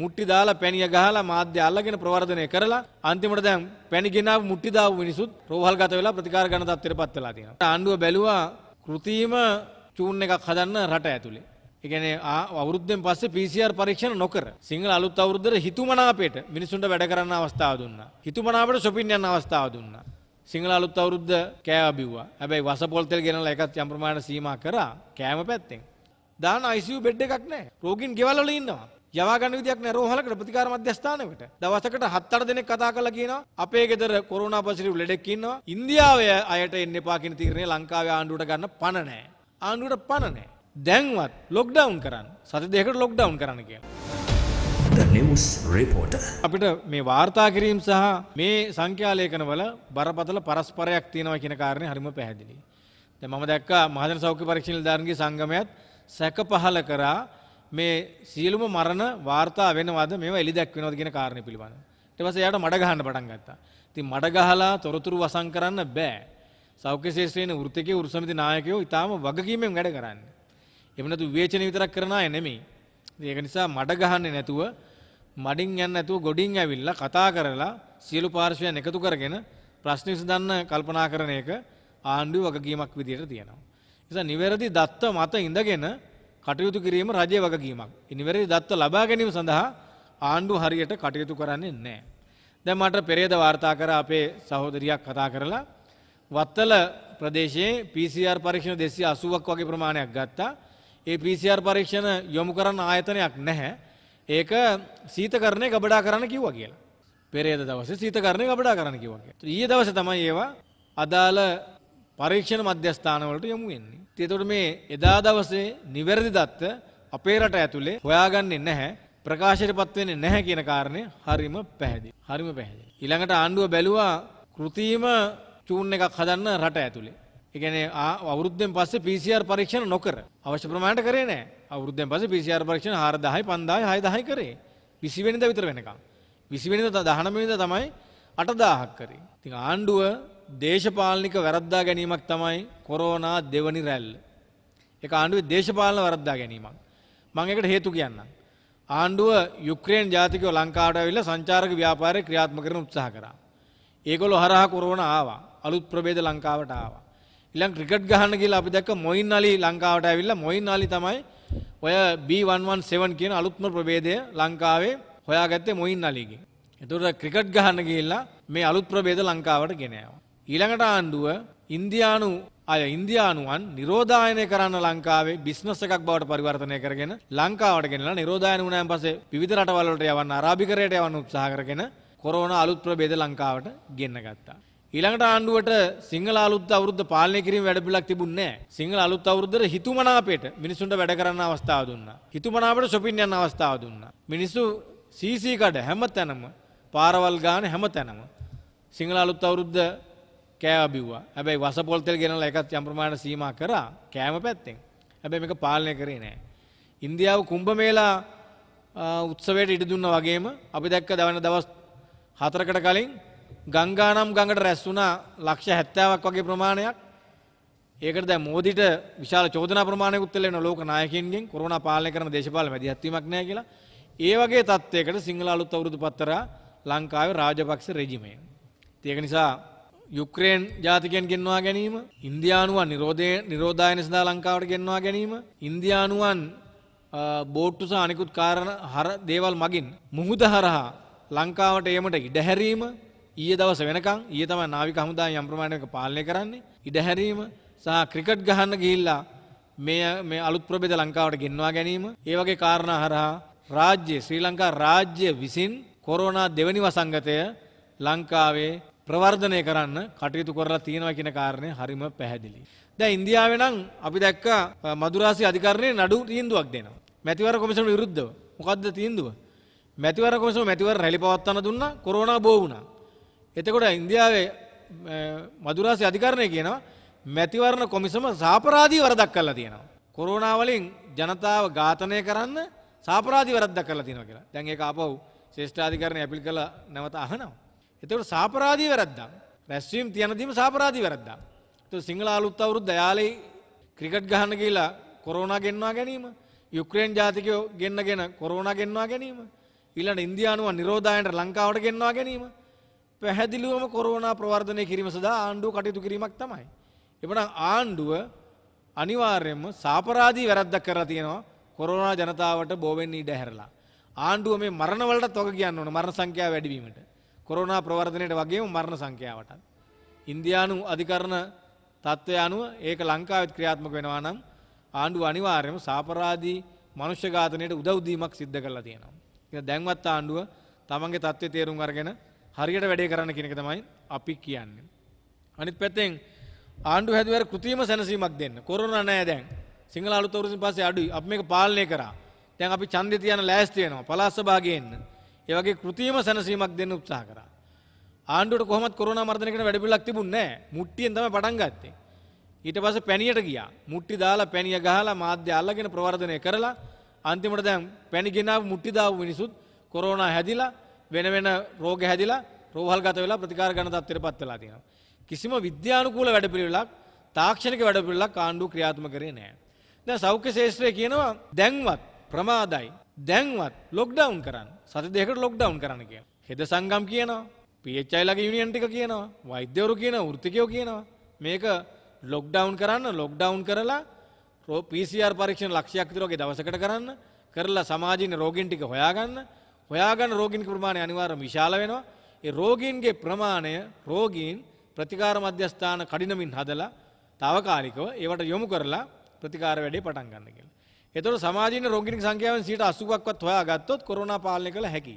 මුට්ටි දාලා පැණිය ගහලා මාධ්‍ය අල්ලගෙන ප්‍රවර්ධනය කරලා අන්තිමට දැන් පැණි ගෙනාව මුට්ටි දාපු මිනිසුත් රෝහල්ගත වෙලා ප්‍රතිකාර ගන්න තත්ත්වෙටපත් වෙලා තියෙනවා. ආණ්ඩුව බැලුවා કૃතිම චූන් එකක් හදන්න රට ඇතුලේ. ඒ කියන්නේ අවුරුද්දෙන් පස්සේ PCR පරීක්ෂණ නොකර සිංහල අලුත් අවුරුද්දේ හිතුමනාපයට මිනිසුන්ට වැඩ කරන්න අවස්ථාව දුන්නා. හිතුමනාපයට shopping යන අවස්ථාව දුන්නා. සිංහල අලුත් අවුරුද්ද කෑවා බිව්වා. හැබැයි වසපොල් තෙල් ගෙනලා එකත් යම් ප්‍රමාණයට සීමා කරා කෑම පැත්තෙන්. දාන ICU බෙඩ් එකක් නැහැ. රෝගීන් ගෙවල් වල ඉන්නවා. යවා ගන්න විදියක් නැහැ රෝහලකට ප්‍රතිකාර මධ්‍යස්ථානයකට. දවසකට 7-8 දෙනෙක් කතා කරලා කියනවා අපේ ගෙදර කොරෝනා පොසිටිව් ලෙඩෙක් ඉන්නවා. ඉන්දියාවේ අයට එන්න එපා කියන තීරණය ලංකාවේ ආණ්ඩුවට ගන්න පණ නැහැ. ආණ්ඩුවට පණ නැහැ. දැන්වත් ලොක්ඩවුන් කරන්න. සති දෙකකට ලොක්ඩවුන් කරන්න කියලා. අපිට මේ වාර්තා කිරීම් සහ මේ සංඛ්‍යාලේඛනවල බරපතල පරස්පරයක් තියෙනවා කියන කාරණේ හරිම පැහැදිලි. දැන් මම දැක්කා මහජන සෞඛ්‍ය පරීක්ෂණ නිලධාරීන්ගේ සංගමයත් සැක පහල කරා මේ සියලුම මරණ වාර්තා වෙනවද මේවා එලි දැක්වෙනවද කියන කාරණය පිළිබඳ. ඊට පස්සේ එයාට මඩ ගහන්න පටන් ගත්තා. ඉතින් මඩ ගහලා තොරතුරු වසන් කරන්න බෑ. සෞඛ්‍ය ශේෂත්‍රයේ වෘත්තිකයේ උරුසමිති නායකයෝ ඊටාම වගකීමෙන් වැඩ කරන්නේ. එහෙම නැතු විවේචන විතරක් කරන අය නෙමෙයි. ඒක නිසා මඩ ගහන්නේ නැතුව මඩින් යන්න නැතුව ගොඩින් ඇවිල්ලා කතා කරලා සියලු පාර්ශ්වයන් එකතු කරගෙන ප්‍රශ්න විසඳන්න කල්පනා කරන එක ආණ්ඩුවේ වගකීමක් විදිහට තියෙනවා. නිසා නිවැරදි දත්ත මත ඉඳගෙන කටයුතු කිරීම රජය වගකීමක්. ඉනිවැරදි දත්ත ලබා ගැනීම සඳහා ආණ්ඩු හරියට කටයුතු කරන්නේ නැහැ. දැන් මට පෙරේද වාර්තා කර අපේ සහෝදරියක් කතා කරලා වත්තල ප්‍රදේශයේ PCR පරීක්ෂණ 280ක් වගේ ප්‍රමාණයක් ගත්තා. ඒ PCR පරීක්ෂණ යොමු කරන ආයතනයක් නැහැ. ඒක සීතකරණය ගබඩා කරන්න කිව්වා කියලා. පෙරේද දවසේ සීතකරණය ගබඩා කරන්න කිව්වා කියලා. ඊයේ දවසේ තමයි ඒවා අදාළ පරීක්ෂණ මධ්‍යස්ථානවලට යොමු වෙන්නේ. ඒතකොට මේ එදා දවසේ නිවැරදි දත්ත අපේ රට ඇතුලේ හොයාගන්නේ නැහැ ප්‍රකාශයටපත් වෙන්නේ නැහැ කියන කාරණය හරිම පැහැදිලි. හරිම පැහැදිලි. ඊළඟට ආණ්ඩුව බැලුවා કૃතිම චූන් එකක් හදන්න රට ඇතුලේ. ඒ කියන්නේ අවුරුද්දෙන් පස්සේ PCR පරීක්ෂණ නොකර අවශ්‍ය ප්‍රමාණයට කරේ නැහැ. අවුරුද්දෙන් පස්සේ PCR පරීක්ෂණ 4000 5000 6000 කරේ. 20 වෙනිදා විතර වෙනකම්. 20 වෙනිදා 19 වෙනිදා තමයි 8000ක් කරේ. ඉතින් ආණ්ඩුව දේශපාලනික වැරද්දා ගැනීමක් තමයි කොරෝනා දෙවනි රැල්ල. ඒක ආණ්ඩුවේ දේශපාලන වැරද්දා ගැනීමක්. මම ඒකට හේතු කියන්නම්. ආණ්ඩුව යුක්‍රේන ජාතිකයෝ ලංකාවට ඇවිල්ලා සංචාරක ව්‍යාපාරය ක්‍රියාත්මක කරන උත්සාහ කරා. ඒගොල්ලෝ හරහා කොරෝනා ආවා. අලුත් ප්‍රභේද ලංකාවට ආවා. ඊළඟ ක්‍රිකට් ගහන්න කියලා අපි දැක්ක මොයින් අලි ලංකාවට ඇවිල්ලා මොයින් අලි තමයි ඔය B117 කියන අලුත්ම ප්‍රභේදය ලංකාවේ හොයාගත්තේ මොයින් අලිගෙන්. එතකොට ක්‍රිකට් ගහන්න ගිහිල්ලා මේ අලුත් ප්‍රභේද ලංකාවට ගෙනයවා. ඊළඟට ආණ්ඩුව ඉන්දියානු අය ඉන්දියානුවන් නිරෝධායනය කරන්න ලංකාවේ බිස්නස් එකක් බවට පරිවර්තනය කරගෙන ලංකාවට ගෙනලා නිරෝධායන වුණාන් පස්සේ විවිධ රටවල් වලට යවන්න අරාබිකරයට යවන්න උත්සාහ කරගෙන කොරෝනා අලුත් ප්‍රභේද ලංකාවට ගෙන්න ගත්තා. ඊළඟට ආණ්ඩුවට සිංහල අලුත් අවුරුද්ද පාලනය කිරීම වැඩපිළිවෙලක් තිබුණේ නැහැ. සිංහල අලුත් අවුරුද්දේ හිතුමනාපයට මිනිසුන්ට වැඩ කරන්න අවස්ථාව දුන්නා. හිතුමනාපයට shopping යන්න අවස්ථාව දුන්නා. මිනිස්සු CC කඩ හැමතැනම පාරවල් ගාන හැමතැනම සිංහල අලුත් අවුරුද්ද කෑව බිව්වා. හැබැයි වසපොල් තෙල් ගෙනලා එකත් යම් ප්‍රමාණයක් සීමා කරා කෑම පැත්තෙන්. හැබැයි මේක පාලනය කරේ නෑ. ඉන්දියාව කුම්භ මේලා උත්සවයට ඉඩ දුන්නා වගේම අපි දැක්ක දවන දවස් 4කට කලින් ගංගානම් ගඟට රැස් වුණා ලක්ෂ 70ක් වගේ ප්‍රමාණයක්. ඒකට දැන් මෝදිට විශාල චෝදනා ප්‍රමාණයකුත් එල්ල වෙනවා ලෝක නායකයින්ගෙන් කොරෝනා පාලනය කරන දේශපාලන මැදිහත් වීමක් නැහැ කියලා. ඒ වගේ තත්ත්වයකට සිංහල අලුත් අවුරුදු පත්තරා ලංකාවේ රාජපක්ෂ රෙජිමය. ඒක නිසා යුක්‍රේන් ජාතිකයන් ගෙන්වා ගැනීම ඉන්දයානුවන් නිරෝධය නිරෝධායන සඳහා ලංකාවට ගෙන්වා ගැනීම ඉන්දයානුවන් බෝට්ටු සහ අනිකුත් කාරණ හර දේවල් මගින් මුහුද හරහා ලංකාවට ඒමට ඉඩහැරීම ඊය දවස වෙනකං ඊය තම නාවික හමුදා යම් ප්‍රමාණයක පාලනය කරන්නේ ඉඩහැරීම සහ ක්‍රිකට් ගහන්න ගිහිල්ලා මේ මේ අලුත් ප්‍රභේද ලංකාවට ගෙන්වා ගැනීම ඒ වගේ කාරණා හරහා රාජ්‍ය ශ්‍රී ලංකා රාජ්‍ය විසින් කොරෝනා දෙවැනි වසංගතය ලංකාවේ ප්‍රවර්ධනය කරන්න කටයුතු කරලා තියෙනවා කියන කාරණය හරිම පැහැදිලි. දැන් ඉන්දියාවේ නම් අපි දැක්ක මදුරාසි අධිකරණයේ නඩු තීන්දුවක් දෙනවා. මැතිවර කොමිෂන් විරුද්ධව. මොකද්ද තීන්දුව? මැතිවර කොමිෂන් මැතිවර රැලි පවත්වන්න දුන්නා කොරෝනා බෝ වුණා. එතකොට ඉන්දියාවේ මදුරාසි අධිකරණය කියනවා මැතිවරණ කොමිසම සාපරාධී වරදක් කරලා තියෙනවා. කොරෝනා වලින් ජනතාව ඝාතනය කරන්න සාපරාධී වරදක් කරලා තියෙනවා කියලා. දැන් ඒක ආපහු ශ්‍රේෂ්ඨාධිකරණය අපිල් කළා නැවත අහනවා. එතකට සාපරාධී වැරද්දා. රැස්වීම් තියනදීම සාපරාධී වැරද්දා. තු සිංහල අලුත් අවුරුද් දයාලයි ක්‍රිකට් ගහන්න කියලා කොරෝනා ගෙන්වා ගැනීම යුක්්‍රේන් ජාතිකයෝ ගෙන්න්න ගෙන කොරෝනා ගෙන්වා ගැනීම ඊළට ඉන්දයානුව නිරෝධයන්ට ලංකාවට ගෙන්වා ගැනීම පැහැදිලිුවම කොරෝනා ප්‍රවර්ධනය කිරීම සඳහා ආණ්ඩුව කටයුතු කිරීමක් තමයි. එබන ආණ්ඩුව අනිවාර්යෙන්ම සාපරාධී වැරද්දක් කරලා තියෙනවා කොරෝනා ජනතාවට බෝවෙන් ඊඩ හැරලා. ආණ්ඩුව මේ මරණවලට තොග කියන්න ඕන මරණ සංඛ්‍යාව වැඩිවීමට. කොරෝනා ප්‍රවර්ධනයට වගේම මරණ සංඛ්‍යාවට. ඉන්දියානු අධිකරණ තත්ත්වය අනුව ඒක ලංකාවත් ක්‍රියාත්මක වෙනවා නම් ආණ්ඩුව අනිවාර්යයෙන්ම සාපරාදී මනුෂ්‍ය ඝාතනයට උදව් දීමක් සිද්ධ කරලා තියෙනවා. ඉතින් දැන්වත් ආණ්ඩුව තමන්ගේ தත්ත්වය තේරුම් අරගෙන හරියට වැඩේ කරන්න කියන එක තමයි අපි කියන්නේ. අනිත් පැත්තෙන් ආණ්ඩුව හැදුවර કૃතිම සැනසීමක් දෙන්න. කොරෝනා නෑ දැන්. සිංහල අලුත් අවුරුද්දෙන් පස්සේ අඩුයි. අපි මේක පාලනය කරා. දැන් අපි ඡන්දේ තියන ලෑස්ති වෙනවා. පලාස්ස භාගයේ එන්න. ඒ වගේ කෘතිම සැනසීමක් දෙන්න උත්සාහ කරා. ආණ්ඩුවට කොහොමත් කොරෝනා මර්ධනයකට වැඩපිළිවෙලක් තිබුණේ නැහැ. මුට්ටියෙන් තමයි පටන් ගත්තේ. ඊට පස්සේ පැණියට ගියා. මුට්ටි දාලා පැණිය ගහලා මාධ්‍ය අල්ලගෙන ප්‍රවර්ධනය කරලා අන්තිමට දැන් පැණි ගෙනාව මුට්ටි දාපු මිනිසුත් කොරෝනා හැදිලා වෙන වෙන රෝග හැදිලා රෝහල්ගත වෙලා ප්‍රතිකාර ගන්න තත්ත්වයට පත් වෙලා තියෙනවා. කිසිම විද්‍යානුකූල වැඩපිළිවෙලක් තාක්ෂණික වැඩපිළිවෙලක් ආණ්ඩුව ක්‍රියාත්මක කරේ නැහැ. දැන් සෞඛ්‍ය ශාස්ත්‍රය කියනවා දැන්වත් ප්‍රමාදයි දැන්වත් ලොක්ඩවුන් කරන්න සති දෙකට ලොක්ඩවුන් කරන්න කිය. හෙද සංගම් කියනවා පිච්චයිලගේ යුනිියන්ටික කියනවා වෛද්‍යවරු කියන ෘතිකයෝ කියනවා මේක ලොක්ඩවුන් කරන්න ලොක්ඩවුන් කරලා රෝ පිසිR පරීක්ෂණ ලක්ෂයක් තිරෝගේ දවසකට කරන්න කරලා සමාජීන රෝගින් ටික හොයාගන්න හොයාගන්න රෝගින් ප්‍රමාණය අනිවාර්යම විශාල වෙනවා ඒ රෝගීන්ගේ ප්‍රමාණය රෝගීන් ප්‍රතිකාර මධ්‍යස්ථාන කඩිනමින් හදලා తాවකාලිකව ඒවට යොමු කරලා ප්‍රතිකාර වැඩේ පටන් ගන්න කියලා එතකොට සමාජයේ රෝගීන් සංඛ්‍යාවෙන් 80%ක්වත් හොයාගත්තොත් කොරෝනා පාලනය කළ හැකි.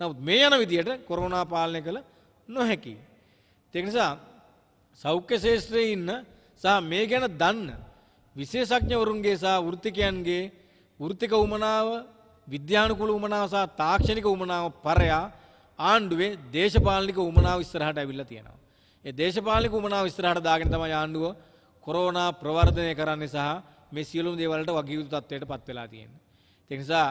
නමුත් මේ යන විදියට කොරෝනා පාලනය කළ නොහැකි. ඒක නිසා සෞඛ්‍ය ශාස්ත්‍රයේ ඉන්න සහ මේ ගැන දන්න විශේෂඥවරුන්ගේ සහ වෘත්තිකයන්ගේ වෘත්තික උමනාව, විද්‍යානුකූල උමනාව සහ තාක්ෂණික උමනාව පරයා ආණ්ඩුවේ දේශපාලනික උමනාව ඉස්සරහට අවිල්ල තියෙනවා. ඒ දේශපාලනික උමනාව ඉස්සරහට දාගෙන තමයි ආණ්ඩුව කොරෝනා ප්‍රවර්ධනය කරන්නේ සහ මේ සියලුම් දේවලට වගයුතු තත්ත්වයට පත් වෙලා තියෙන්නේ. ඒ නිසා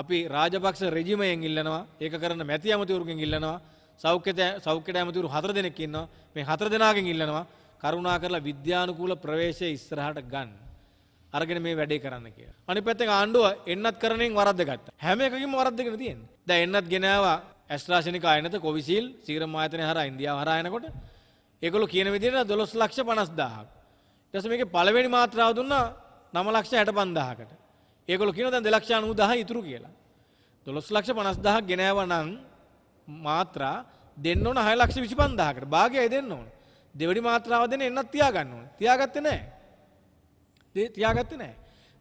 අපි රාජපක්ෂ රෙජිමයෙන් ඉල්ලනවා ඒක කරන මැති ඇමතිවරුගෙන් ඉල්ලනවා සෞඛ්‍ය සෞඛ්‍යට ඇමතිවරු හතර දෙනෙක් ඉන්නවා මේ හතර දෙනාගෙන් ඉල්ලනවා කරුණා කරලා විද්‍යානුකූල ප්‍රවේශය ඉස්සරහට ගන්න. අරගෙන මේ වැඩේ කරන්න කියලා. අනිත් පැත්තෙන් ආණ්ඩුව එන්නත් කරණෙන් වරද්ද ගත්තා. හැම එකකින්ම වරද්දගෙන තියෙන්නේ. දැන් එන්නත් ගෙනාවා ඇස්ට්‍රාසෙනික ආයනත කොවිසිල් සීරම් ආයතනය හරහා ඉන්දියාව හරහා එනකොට ඒගොල්ලෝ කියන විදිහට 12 ලක්ෂ 50000ක්. ඊට පස්සේ මේකේ පළවෙනි මාත්‍රාව දුන්නා නමලක්ෂ හැට පන්දාහකට ඒකොල කියන දැන් දෙලක්ෂාන වූ දහ ඉතුරු කියලා. දොළොස් ලක්ෂ පනස්දාහ ගෙනෑව නං මාත්‍රා දෙන්න ඕන හය ලක්ෂ විසි පන්දාහකට භාගය දෙන්න ඕන දෙවැඩි මාත්‍රාව දෙන එන්නත් තියාගන්න ඕන තියාගත්ත නෑ තියාගත්ත නෑ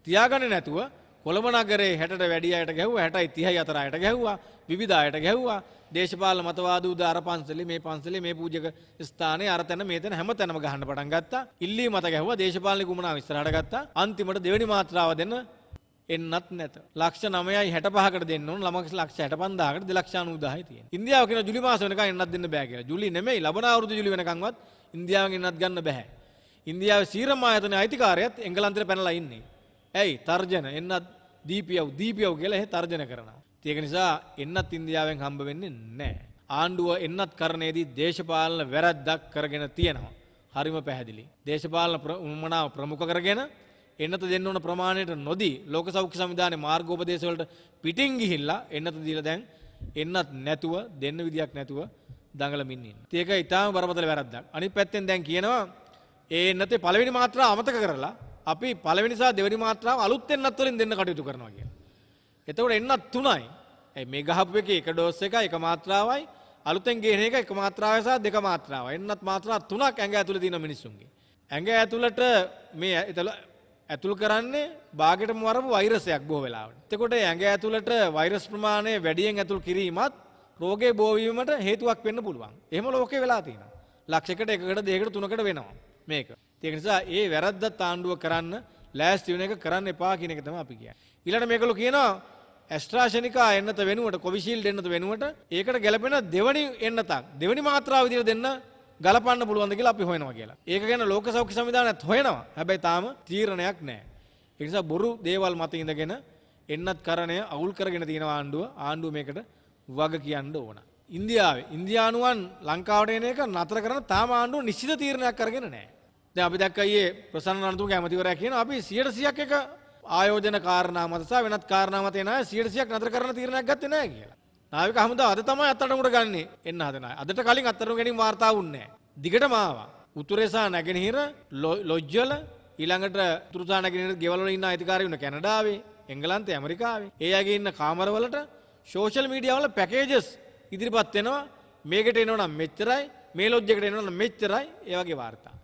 තියාගන්න නැතුව කොළඹ නගරේ හැට වැඩියට ගැහුව හැටයි තිහයි අතරයට ගැහ්වා විවිධායට ගැහ්වා දේශපාල මතවාද උදාර පන්සලේ මේ පන්සලේ මේ පූජක ස්ථානයේ අර තැන මේ තැන හැම තැනම ගහන්න පටන් ගත්තා. ඉල්ලී මත ගැහුවා දේශපාලන කුමනාව ඉස්සරහට ගත්තා. අන්තිමට දෙවෙනි මාත්‍රාව දෙන එන්නත් නැත. ලක්ෂ 9.65කට දෙන්න ඕන ළමයි ලක්ෂ 65000කට 2,90,000යි තියෙන්නේ. ඉන්දියාව කියන ජූලි මාස වෙනකන් එන්නත් දෙන්න බෑ කියලා. ජූලි නෙමෙයි ලබන අවුරුදු ජූලි වෙනකන්වත් ඉන්දියාවෙන් එන්නත් ගන්න බෑ. ඉන්දියාවේ සීරම ආයතනයේ අයිතිකාරයත් එංගලන්තේ පැනලා ඉන්නේ. ඇයි? තර්ජන එන්නත් දීපියව් දීපියව් කියලා එහෙ තර්ජන කරනවා. ඒක නිසා එන්නත් ඉන්දියාවෙන් හම්බ වෙන්නේ නැහැ. ආණ්ඩුව එන්නත් කරණයේදී දේශපාලන වැරද්දක් කරගෙන තියෙනවා. හරිම පැහැදිලි. දේශපාලන උමනාව ප්‍රමුඛ කරගෙන එන්නත දෙන්න ඕන ප්‍රමාණයට නොදී ලෝක සෞඛ්‍ය සංවිධානයේ මාර්ගෝපදේශ වලට පිටින් ගිහිල්ලා එන්නත දීලා දැන් එන්නත් නැතුව දෙන්න විදියක් නැතුව දඟලමින් ඉන්න. ඒක ඊටාම බරපතල වැරද්දක්. අනිත් පැත්තෙන් දැන් කියනවා ඒ එන්නතේ පළවෙනි මාත්‍රාව අමතක කරලා අපි පළවෙනි සහ දෙවෙනි මාත්‍රාව අලුත් එන්නත් වලින් දෙන්න කටයුතු කරනවා කියලා. එතවට එන්නත් තුනයි. ඇ මේ ගහපු එක එක ඩෝස් එක එක මාත්‍රාවයි අලුතෙන් ගේන එක එක මාත්‍රාව සහ දෙක මාත්‍රාව එන්නත් මාත්‍රා තුනක් ඇඟ ඇතුළේ තියෙන මිනිස්සුන්ගේ. ඇඟ ඇතුළට මේ එතල ඇතුල් කරන්නේ බාගෙටම වරපු වෛරසයක් බොහෝ වෙලාවට. එතකොට ඇඟ ඇතුළට වෛරස් ප්‍රමාණය වැඩියෙන් ඇතුල් කිරීමත් රෝගේ බෝවීමට හේතුවක් වෙන්න පුළුවන්. එහෙම ලෝකේ වෙලා තියෙනවා. ලක්ෂයකට එකකට දෙයකට තුනකට වෙනවා මේක. ඒක නිසා ඒ වැරද්දත් ආණ්ඩුව කරන්න ලෑස්ති වෙන එක කරන්න එපා කියන එක තමයි අපි කියන්නේ. ඊළඟ මේකලු කියනවා ඇස්ට්‍රාෂනිකා එන්නත වෙනුවට කොවිශීල්ඩ් එන්නත වෙනුවට ඒකට ගැලපෙන දෙවනි එන්නතක් දෙවනි මාත්‍රාව විදිහට දෙන්න ගලපන්න පුළුවන්ද කියලා අපි හොයනවා කියලා. ඒක ගැන ලෝක සෞඛ්‍ය සංවිධානයත් හොයනවා. හැබැයි තාම තීරණයක් නැහැ. ඒ නිසා බොරු දේවල් මත ඉඳගෙන එන්නත් කරණය අවුල් කරගෙන තියෙන ආණ්ඩුව ආණ්ඩුව මේකට වග කියන්න ඕන. ඉන්දියාවේ ඉන්දියානුවන් ලංකාවට එන එක නතර කරන තාම ආණ්ඩුව නිශ්චිත තීරණයක් කරගෙන නැහැ. දැන් අපි දැක්ක ඊයේ ප්‍රසන්න රණතුංග ඇමතිවරයා කියන අපි 100%ක් එක ආයෝජන කාරණා මත සහ වෙනත් කාරණා මත එන අය 100%ක් නතර කරන තීරණයක් ගත්තේ නැහැ කියලා. නාවික හමුදා අද තමයි අත්අඩංගුවට ගන්නෙ එන්න හදන අය. අදට කලින් අත්අඩංගු ගැනීම වාර්තා වුණේ නැහැ. දිගටම ආවා. උතුරේ සහ නැගෙනහිර ලොජ්ජල ඊළඟට උතුරු සහ නැගෙනහිර ගෙවල් වල ඉන්න අයිතිකාරයෝ ඉන්න කැනඩාවේ, එංගලන්තේ, ඇමරිකාවේ. ඒ අයගේ ඉන්න කාමරවලට සෝෂල් මීඩියා වල පැකේජස් ඉදිරිපත් වෙනවා. මේකට එනවනම් මෙච්චරයි, මේ ලොජ් එකට එනවනම් මෙච්චරයි, ඒ වගේ වාර්තා.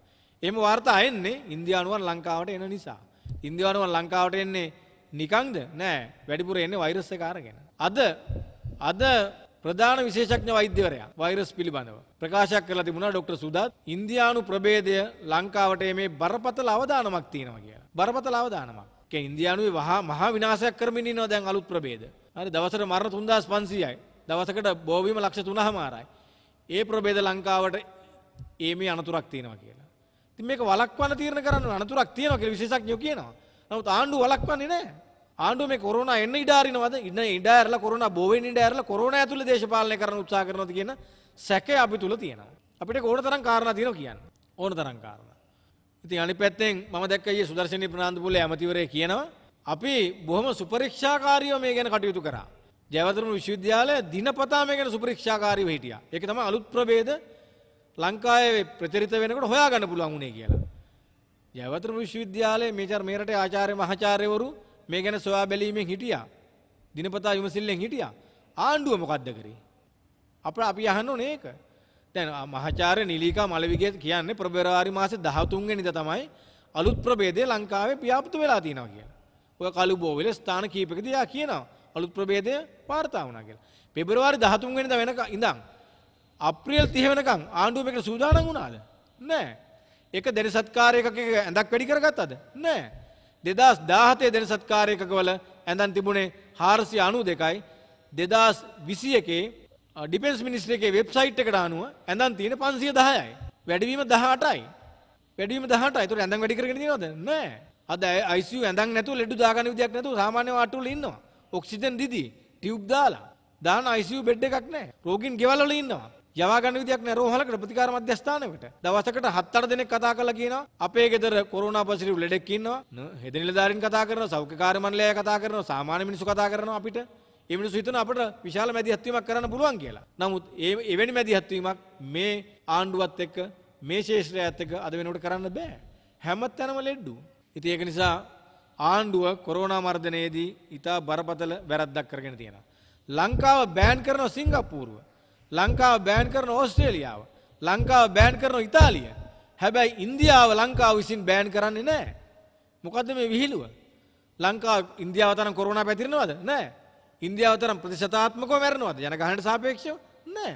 එම වාර්තා එන්නේ ඉන්දියානුවන් ලංකාවට එන නිසා. ඉන්දියානුවන් ලංකාවට එන්නේ නිකංද නෑ වැඩිපුර එන්නේ වෛරස්ස කාරගෙන. අද අද ප්‍රධාන විශේෂඥ වෛද්‍යවරයා වෛරස් පිළිබඳව ප්‍රකාශයක් කරලා තිබුණා ඩොක්ටර් සුදත් ඉන්දියානු ප්‍රභේදය ලංකාවට මේ බරපතල අවදානමක් තියෙනවා කියලා. බරපතල අවදානමක්. ඒ ඉන්දියානුවේ වහා මහා විනාශයක් කරමින් ඉන්නවා දැන් අලුත් ප්‍රභේද. හරි දවසට මරණ 3500යි. දවසකට බෝවීම ලක්ෂ 3 මාරයි. ඒ ප්‍රභේද ලංකාවට ඒ මේ අනතුරක් තියෙනවා කියලා. ඉතින් මේක වළක්වන්න තීරණ කරන්න අනතුරක් තියෙනවා කියලා විශේෂඥයෝ කියනවා. නමුත් ආණ්ඩුව වළක්වන්නේ නැහැ. ආණ්ඩුව මේ කොරෝනා එන්න ඉඩ අරිනවද? ඉන්න ඉඩ ඇරලා කොරෝනා බෝවෙන් ඉඩ ඇරලා කොරෝනා ඇතුළේ දේශපාලනය කරන්න උත්සාහ කරනවද කියන සැකේ අපි තුල තියෙනවා. අපිට ඕන තරම් කාරණා තියෙනවා කියන්න. ඕන තරම් කාරණා. ඉතින් අනිත් පැත්තෙන් මම දැක්ක ඊයේ සුදර්ශනී ප්‍රනාන්දුපුලේ ඇමතිවරයා කියනවා අපි බොහොම සුපරීක්ෂාකාරීව මේ ගැන කටයුතු කරා. ජයවර්ධන විශ්වවිද්‍යාලය දිනපතා මේ ගැන සුපරීක්ෂාකාරීව හිටියා. ඒක තමයි අලුත් ප්‍රභේද ලංකාවේ ප්‍රචරිත වෙනකොට හොයාගන්න පුළුවන් උනේ කියලා. යවතර විශ්වවිද්‍යාලයේ මේචර් මේරට ආචාර්ය මහාචාර්යවරු මේ ගැන සොයා බැලීමෙන් හිටියා. දිනපතා විමසිල්ලෙන් හිටියා. ආණ්ඩුව මොකද්ද කරේ? අපර අපි අහන්න ඕනේ ඒක. දැන් මහාචාර්ය නිලීකා මලවිගේ කියන්නේ පෙබරවාරි මාසේ 13 වෙනිදා තමයි අලුත් ප්‍රභේදය ලංකාවේ ව්‍යාපෘත වෙලා තියෙනවා කියලා. ඔය කළුබෝවිල ස්ථාන කීපකදී යා කියනවා. අලුත් ප්‍රභේදය වාර්තා වුණා කියලා. පෙබරවාරි 13 වෙනිදා වෙනකන් ඉඳන් අප්‍රියල් 30 වෙනකන් ආණ්ඩුව මේකට සූදානම් වුණාද? නැහැ. ඒක දෙරි සත්කාරයකක ඇඳක් වැඩි කරගත්තද? නැහැ. 2017 දෙරි සත්කාරයකක වල ඇඳන් තිබුණේ 492යි 2021 ඩිෆෙන්ස් මිනිස්ට්‍රි එකේ වෙබ්සයිට් එකට අනුව ඇඳන් තියෙන 510යි. වැඩිවීම 18යි. වැඩිවීම 18යි. ඒතකොට ඇඳන් වැඩි කරගෙන තියනවද? නැහැ. අද ICU ඇඳන් නැතුව ලෙඩු දාගන්න විදියක් නැතුව සාමාන්‍ය වාට්ටු වල ඉන්නවා. ඔක්සිජන් දිදී ටියුබ් දාලා දාන ICU බෙඩ් එකක් නැහැ. රෝගීන් ගෙවල් වල ඉන්නවා. යවා ගන්න විදියක් නැහැ රෝහලකට ප්‍රතිකාර මධ්‍යස්ථානයකට. දවසකට 7-8 දෙනෙක් කතා කරලා කියනවා අපේ ගෙදර කොරෝනා පොසිටිව් ලෙඩෙක් ඉන්නවා. හෙද නිලධාරීන් කතා කරනවා, සෞඛ්‍ය කාර්ය මණ්ඩලය කතා කරනවා, සාමාන්‍ය මිනිස්සු කතා කරනවා අපිට. ඒ මිනිස්සු හිතන අපිට විශාල මැදිහත්වීමක් කරන්න පුළුවන් කියලා. නමුත් ඒ එවැනි මැදිහත්වීමක් මේ ආණ්ඩුවත් එක්ක මේ ශේෂ්ත්‍රයත් එක්ක අද වෙනකොට කරන්න බෑ. හැම තැනම ලෙඩු. ඉතින් ඒක නිසා ආණ්ඩුව කොරෝනා මර්ධනයේදී ඊට බරපතල වැරද්දක් කරගෙන තියෙනවා. ලංකාව බෑන් කරනවා සිංගප්පූරුව. ලංකාව බෑන් කරන ඕස්ට්‍රේලියාව ලංකාව බෑන් කරන ඉතාලිය හැබැයි ඉන්දියාව ලංකාව විසින් බෑන් කරන්නේ නෑ මොකද මේ විහිළුව ලංකා ඉන්දියාව තරම් කොරෝනා පැතිරෙනවද නෑ ඉන්දියාව තරම් ප්‍රතිශතාත්මකව මැරෙනවද ජනගහනට සාපේක්ෂව නෑ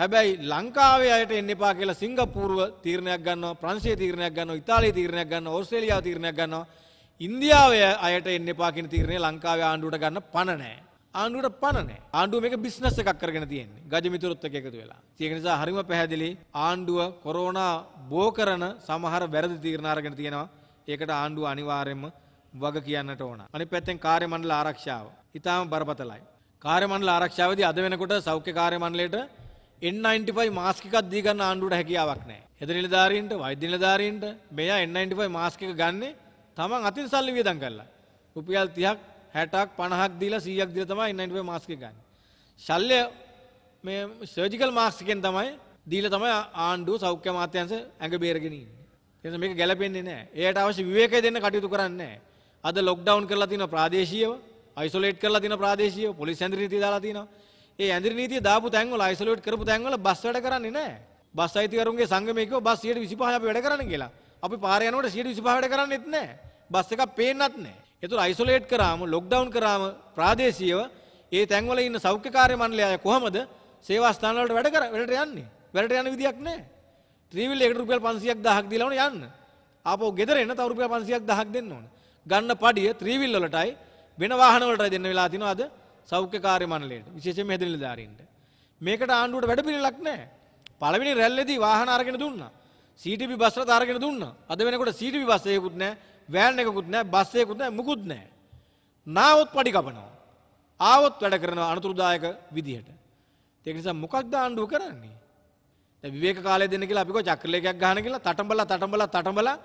හැබැයි ලංකාවේ අයට එන්න එපා කියලා සිංගප්පූරුව තීරණයක් ගන්නවා ප්‍රංශයේ තීරණයක් ගන්නවා ඉතාලියේ තීරණයක් ගන්නවා ඕස්ට්‍රේලියාව තීරණයක් ගන්නවා ඉන්දියාවේ අයට එන්න එපා කියන තීරණය ලංකාවේ ආණ්ඩුවට ගන්න පණ නෑ ආණ්ඩුවට පණ නැහැ. ආණ්ඩුව මේක බිස්නස් එකක් කරගෙන තියෙන්නේ. ගජ මිතුරුත් එක්ක එකතු වෙලා. ඒක නිසා හරිම පැහැදිලි ආණ්ඩුව කොරෝනා බෝ කරන සමහර වැරදි තීරණ අරගෙන තියෙනවා. ඒකට ආණ්ඩුව අනිවාර්යයෙන්ම වග කියන්නට ඕන. අනිත් පැත්තෙන් කාර්ය මණ්ඩල ආරක්ෂාව. ඊටාම බරපතලයි. කාර්ය මණ්ඩල ආරක්ෂාවේදී අද වෙනකොට සෞඛ්‍ය කාර්ය මණ්ඩලයට N95 මාස්ක් එකක් දී ගන්න ආණ්ඩුවට හැකියාවක් නැහැ. හෙද නිලධාරීන්ට, වෛද්‍ය නිලධාරීන්ට මෙයා N95 මාස්ක් එක ගන්නේ තමන් අතින් සල්ලි වියදම් කරලා. රුපියල් 30ක් හැටක් පණහක් දීලා සීයක් දිල තමයි එන්නට මාස්ක ගන්න ශල්්‍ය මේ සර්ජිකල් මාස්කෙන් තමයි දීල තමයි ආණ්ඩුව සෞඛ්‍ය මාත්‍යන්ස ඇඟ බේරගෙනන්න එස මේක ගැලපෙන්නේ නෑ ඒයට අවශ්‍ය විවේක දෙන්න කටයුතු කරන්න අද ලොක්ඩවන් කරලා තින ප්‍රාදේශීව යිසොලේට් කරලා තින ප්‍රාදේශය පොලි සැදිරිීති දාලා තින ඒ ඇදිරනීති දාපු තැන්වල යිසොලේට් කරපු තැන්වල බස්වට කරන්නේ නෑ බස් අයිතිකරුන්ගේ සංගමයක බස් සියට විසිපහ වැඩ කරන කියලා අපි පාරයනට සියට විසිපහට කරන්න එත්නෑ බස් එකක් පේනත් නෑ ඒතර අයිසොලේට් කරාම ලොක්ඩවුන් කරාම ප්‍රාදේශීයව ඒ තැන්වල ඉන්න සෞඛ්‍යකාරය මණ්ඩලය අය කොහමද සේවා ස්ථාන වලට වැඩ කර වැඩට යන්නේ? වැඩට යන විදියක් නැහැ. ත්‍රිවිල් එකට රුපියල් 500ක් 1000ක් දීලා වුණ යන්න. ආපහු ගෙදර එන්න තව රුපියල් 500ක් 1000ක් දෙන්න ඕන. ගන්න පඩිය ත්‍රිවිල් වලටයි වෙන වාහන වලටයි දෙන්න වෙලා තිනවා අද සෞඛ්‍යකාරය මණ්ඩලයට. විශේෂයෙන්ම හැදෙනලිදාරින්ට. මේකට ආණ්ඩුවට වැඩ පිළිලක් නැහැ. පළවෙනි රැල්ලේදී වාහන අරගෙන දුන්නා. CTP බස් රථ අරගෙන දුන්නා. අද වෙනකොට CTP බස් එකකුත් නැහැ. වෑන් එකකුත් නෑ බස් එකකුත් නෑ මුකුත් නෑ. නාවොත් පඩි කපනවා. ආවොත් වැඩ කරනවා අනතුරුදායක විදිහට. ඒක නිසා මොකක්ද ආණ්ඩුව කරන්නේ? දැන් විවේක කාලය දෙන්න කියලා අපි කෝ චක්‍රලේඛයක් ගන්න කියලා තටඹලා තටඹලා තටඹලා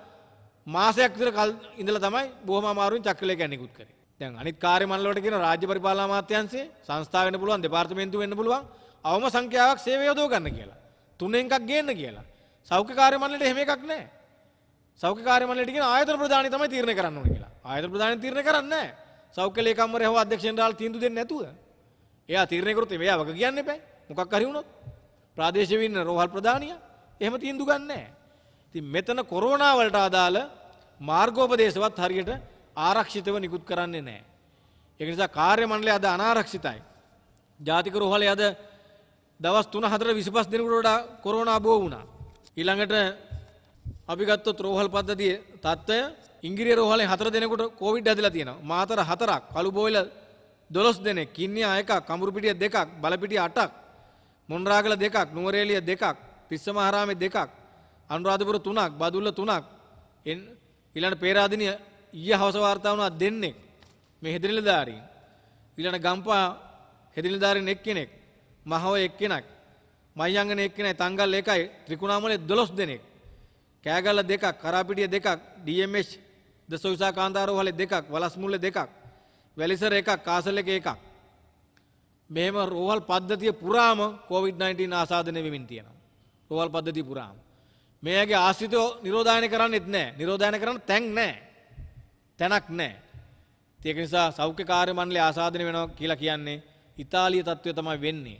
මාසයක් විතර කල් ඉඳලා තමයි බොහොම අමාරුවෙන් චක්‍රලේඛයක් නිකුත් කරේ. දැන් අනිත් කාර්ය මණ්ඩලවලට කියන රාජ්‍ය පරිපාලන අමාත්‍යාංශයේ සංස්ථා වෙන්න පුළුවන් දෙපාර්තමේන්තුව වෙන්න පුළුවන් අවම සංඛ්‍යාවක් සේවය යොදව ගන්න කියලා. තුනෙන් එකක් ගේන්න කියලා. සෞඛ්‍ය කාර්ය මණ්ඩලෙට එහෙම එකක් නැහැ. සෞඛ්‍ය කාර්යමණ්ඩලයට කියන ආයතන ප්‍රධානී තමයි තීරණය කරන්න ඕනේ කියලා. ආයතන ප්‍රධානී තීරණය කරන්නේ නැහැ. සෞඛ්‍ය ලේකම්වරයා හෝ අධ්‍යක්ෂ ජනරාල් තීන්දුව දෙන්නේ නැතුව. එයා තීරණය කරොත් එයා වග කියන්න එපා. මොකක් හරි වුණොත් ප්‍රාදේශීයව ඉන්න රෝහල් ප්‍රධානියා එහෙම තීන්දුව ගන්න නැහැ. ඉතින් මෙතන කොරෝනා වලට අදාළ මාර්ගෝපදේශවත් හරියට ආරක්ෂිතව නිකුත් කරන්නේ නැහැ. ඒක නිසා කාර්ය මණ්ඩලය අද අනාරක්ෂිතයි. ජාතික රෝහලේ අද දවස් 3 4 25 දිනකට වඩා කොරෝනා බෝ වුණා. ඊළඟට අපි ගත්තොත් රෝහල් පද්ධතිය තත්ත්වය ඉංගිරිය රෝහලෙන් හතර දෙනෙකුට කෝවිඩ් ඇදලා තියෙනවා. මාතර හතරක්, කළුබෝයිල 12 දෙනෙක්, කින්නියා එකක්, කඹුරුපිටිය දෙකක්, බලපිටිය අටක්, මොණරාගල දෙකක්, නුවරඑළිය දෙකක්, තිස්සමහරාමේ දෙකක්, අනුරාධපුර තුනක්, බදුල්ල තුනක්, ඊළඟ පේරාදෙණිය ඊයේ හවස වාර්තා වුණා දෙන්නේ. මේ හෙදිරිලදාරීන්. ඊළඟ ගම්පා හෙදිරිලදාරීන් එක්කෙනෙක්, මහව එක්කෙනෙක්, මයංගන එක්කෙනෙක්, තංගල් එකයි, ත්‍රිකුණාමලේ 12 දෙනෙක්. කෑගල්ල දෙකක් කරාපිටිය දෙකක් DMH දසවිසා කාන්තාරෝහලේ දෙකක් වලස් මුල්ලේ දෙකක් වැලිසර එකක් කාසල් එක එකක් මෙහෙම රෝහල් පද්ධතිය පුරාම COVID-19 ආසාදනය වෙමින් තියෙනවා රෝහල් පද්ධතිය පුරාම මේ ඇගේ ආශ්‍රිතව නිරෝධායනය කරන්නෙත් නැහැ නිරෝධායනය කරන්න තැන් නැහැ තැනක් නැහැ ඒක නිසා සෞඛ්‍ය කාර්ය මණ්ඩලය ආසාදනය වෙනවා කියලා කියන්නේ ඉතාලිය තත්ත්වය තමයි වෙන්නේ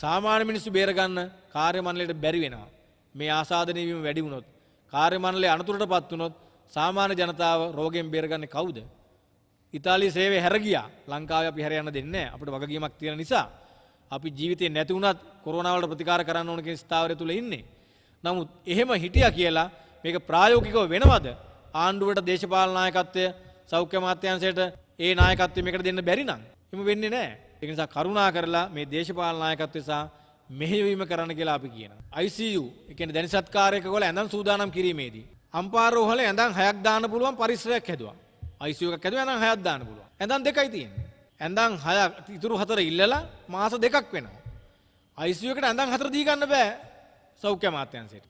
සාමාන්‍ය මිනිස්සු බේරගන්න කාර්ය මණ්ඩලයට බැරි වෙනවා මේ ආසාදනය වීම වැඩි වුණොත් කාර්යමණ්ඩලය අනතුරට පත් වුණොත් සාමාන්‍ය ජනතාව රෝගයෙන් බේරගන්නේ කවුද? ඉතාලිය සේවය හැර ගියා. ලංකාවේ අපි හැර යන්න දෙන්නේ නැහැ. අපිට වගකීමක් තියෙන නිසා. අපි ජීවිතේ නැති වුණත් කොරෝනා වලට ප්‍රතිකාර කරන්න ඕන කියන ස්ථාවරය තුල ඉන්නේ. නමුත් එහෙම හිටියා කියලා මේක ප්‍රායෝගිකව වෙනවද? ආණ්ඩුවට දේශපාලන නායකත්වය සෞඛ්‍ය අමාත්‍යාංශයට ඒ නායකත්වය මේකට දෙන්න බැරි නම් එහෙම වෙන්නේ නැහැ. ඒ නිසා කරුණා කරලා මේ දේශපාලන නායකත්වය සහ මෙහෙවීම කරන්න කියලා අපි කියනවා. ICU කියන්නේ දැනි සත්කාරයකවල ඇඳන් සූදානම් කිරීමේදී අම්පාරෝහල ඇඳන් හයක් දාන්න පුළුවන් පරිසරයක් හැදුවා. ICU එකක් හැදුවා ඇඳන් හයක් දාන්න පුළුවන්. ඇඳන් දෙකයි තියෙන්නේ. ඇඳන් හයක් ඉතුරු හතර ඉල්ලලා මාස දෙකක් වෙනවා. ICU එකට ඇඳන් හතර දී ගන්න බෑ සෞඛ්‍ය අමාත්‍යාංශයට.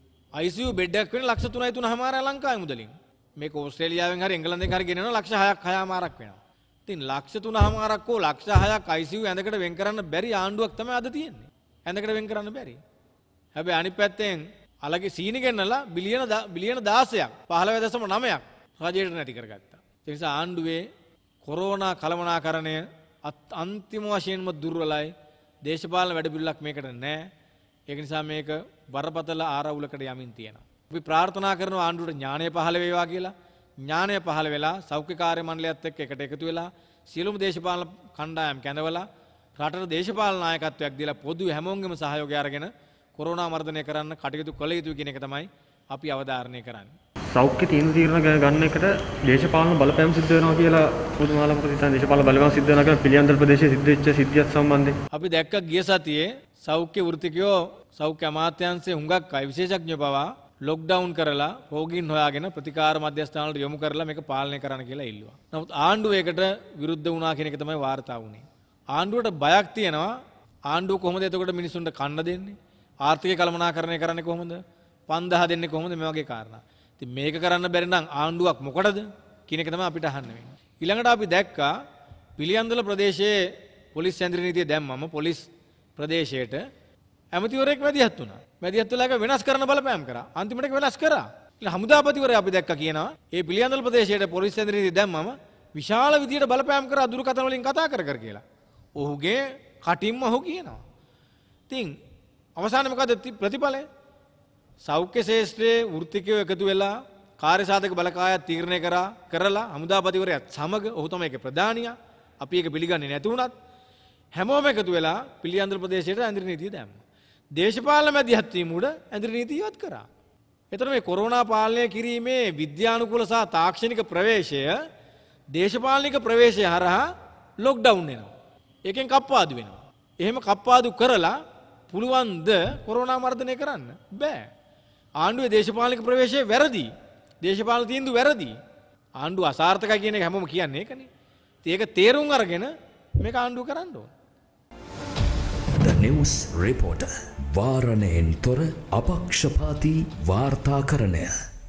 ICU බෙඩ් එකක් වෙන ලක්ෂ 3.3මාර ලංකාවේ මුදලින්. මේක ඕස්ට්‍රේලියාවෙන් හරි එංගලන්තෙන් හරි ගෙනෙනවා ලක්ෂ 6ක් 6මාරක් වෙනවා. ඉතින් ලක්ෂ 3මාරක් හෝ ලක්ෂ 6ක් ICU ඇඳකට වෙන් කරන්න බැරි ආණ්ඩුවක් තමයි අද තියෙන්නේ. ඇඳකට වෙන් කරන්න බැරි. හැබැයි අනිත් පැත්තෙන් අලගේ සීනි ගෙන්නලා බිලියන බිලියන 16ක් 15.9ක් රජයට නැති කරගත්තා. ඒ නිසා ආණ්ඩුවේ කොරෝනා කළමනාකරණය අන්තිම වශයෙන්ම දුර්වලයි. දේශපාලන වැඩපිළිවෙලක් මේකට නැහැ. ඒක නිසා මේක බරපතල ආරවුලකට යමින් තියෙනවා. අපි ප්‍රාර්ථනා කරන ආණ්ඩුවට ඥානය පහළ වේවා කියලා. ඥානය පහළ වෙලා සෞඛ්‍ය කාර්ය මණ්ඩලයත් එක්ක එකට එකතු වෙලා සියලුම දේශපාලන කණ්ඩායම් කැඳවලා රටට දේශපාලන නායකත්වයක් දීලා පොදු හැමෝන්ගේම සහයෝගය අරගෙන කොරෝනා මර්ධනය කරන්න කටයුතු කළ යුතුයි කියන එක තමයි අපි අවධාරණය කරන්නේ. සෞඛ්‍ය තීන්දුව తీරන ගන්න එකට දේශපාලන බලපෑම් සිද්ධ වෙනවා කියලා පුදුමාලම ප්‍රතිසන් දේශපාලන බලපෑම් සිද්ධ වෙනවා කියලා පිළියන්දල ප්‍රදේශයේ සිද්ධ වෙච්ච සිද්ධියත් සම්බන්ධයෙන් අපි දැක්ක ගිය සතියේ සෞඛ්‍ය වෘත්තිකයෝ සෞඛ්‍ය අමාත්‍යාංශයේ හුඟක් අය විශේෂඥ පවා ලොක්ඩවුන් කරලා රෝගීන් හොයාගෙන ප්‍රතිකාර මධ්‍යස්ථානවලට යොමු කරලා මේක පාලනය කරන්න කියලා ඉල්ලුවා. නමුත් ආණ්ඩුව ඒකට විරුද්ධ වුණා කියන එක තමයි වාර්තා වුණේ. ආණ්ඩුවට බයක් තියෙනවා ආණ්ඩුව කොහොමද එතකොට මිනිසුන්ට කන්න දෙන්නේ ආර්ථික කළමනාකරණය කරන්නේ කොහොමද පන්දහ දෙන්නේ කොහොමද මේ වගේ කාරණා. ඉතින් මේක කරන්න බැරි නම් ආණ්ඩුවක් මොකටද කියන එක තමයි අපිට අහන්න වෙන්නේ. ඊළඟට අපි දැක්කා පිළියන්දල ප්‍රදේශයේ පොලිස් යන්ත්‍ර නීතිය දැම්මම පොලිස් ප්‍රදේශයට ඇමතිවරයෙක් මැදිහත් වුණා. මැදිහත් වෙලා ඒක වෙනස් කරන බලපෑම් කරා. අන්තිමට ඒක වෙනස් කරා. ඊළඟ හමුදාපතිවරයා අපි දැක්කා කියනවා මේ පිළියන්දල ප්‍රදේශයට පොලිස් යන්ත්‍ර නීතිය දැම්මම විශාල විදියට බලපෑම් කර අදුරු කතන වලින් කතා කර කර කියලා. ඔහුගේ කටින්ම ඔහු කියනවා. ඉතින් අවසානයේ මොකද ප්‍රතිඵලය? සෞඛ්‍ය ශාස්ත්‍රයේ වෘත්තිකයෝ එකතු වෙලා කාර්ය සාධක බලකාය තීරණය කරා කරලා හමුදාපතිවරයත් සමග ඔහු තමයි ඒකේ ප්‍රධානියා. අපි ඒක පිළිගන්නේ නැති වුණත් හැමෝම එකතු වෙලා පිළියන්දල ප්‍රදේශයට ඇඳිරි නීතිය දැම්මා. දේශපාලන මැදිහත් වීම උඩ ඇඳිරි නීතිය ඉවත් කරා. එතකොට මේ කොරෝනා පාලනය කිරීමේ විද්‍යානුකූල සහ තාක්ෂණික ප්‍රවේශය දේශපාලනික ප්‍රවේශය හරහා ලොක්ඩවුන් වෙනවා. ඒකෙන් කප්පාදු වෙනවා. එහෙම කප්පාදු කරලා පුළුවන්ද කොරෝනා මර්ධනය කරන්න? බෑ. ආණ්ඩුවේ දේශපාලනික ප්‍රවේශය වැරදි. දේශපාලන තීන්දුව වැරදි. ආණ්ඩුව අසාර්ථකයි කියන එක හැමෝම කියන්නේ ඒකනේ. ඒක තේරුම් අරගෙන මේක ආණ්ඩුව කරන්න ඕන. The News Reporter වාරණයෙන් තොර අපක්ෂපාති වාර්තාකරණය